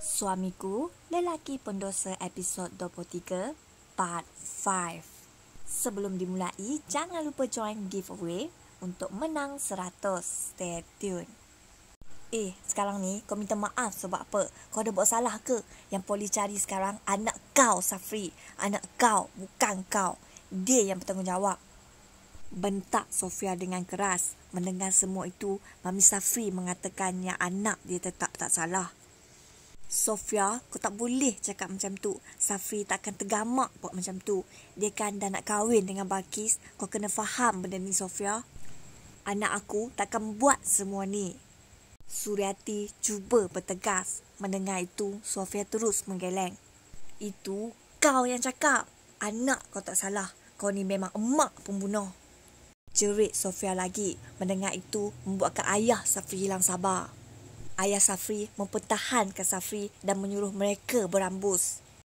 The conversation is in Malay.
Suamiku Lelaki Pendosa Episod 23 Part 5 Sebelum dimulai, jangan lupa join giveaway untuk menang 100. Stay tuned. Eh, sekarang ni kau minta maaf sebab apa? Kau ada buat salah ke? Yang poli cari sekarang anak kau, Safri. Anak kau, bukan kau. Dia yang bertanggungjawab. Bentak Sofia dengan keras. Mendengar semua itu, Mami Safri mengatakan yang anak dia tetap tak salah. Sofia, kau tak boleh cakap macam tu. Safi takkan tergamak buat macam tu. Dia kan dah nak kahwin dengan Bakis. Kau kena faham benda ni, Sofia. Anak aku takkan buat semua ni. Suriati cuba bertegas. Mendengar itu, Sofia terus menggeleng. Itu kau yang cakap. Anak kau tak salah. Kau ni memang emak pembunuh. Jerit Sofia lagi. Mendengar itu membuatkan ayah Safi hilang sabar ayah Safri mempertahankan Safri dan menyuruh mereka berambus.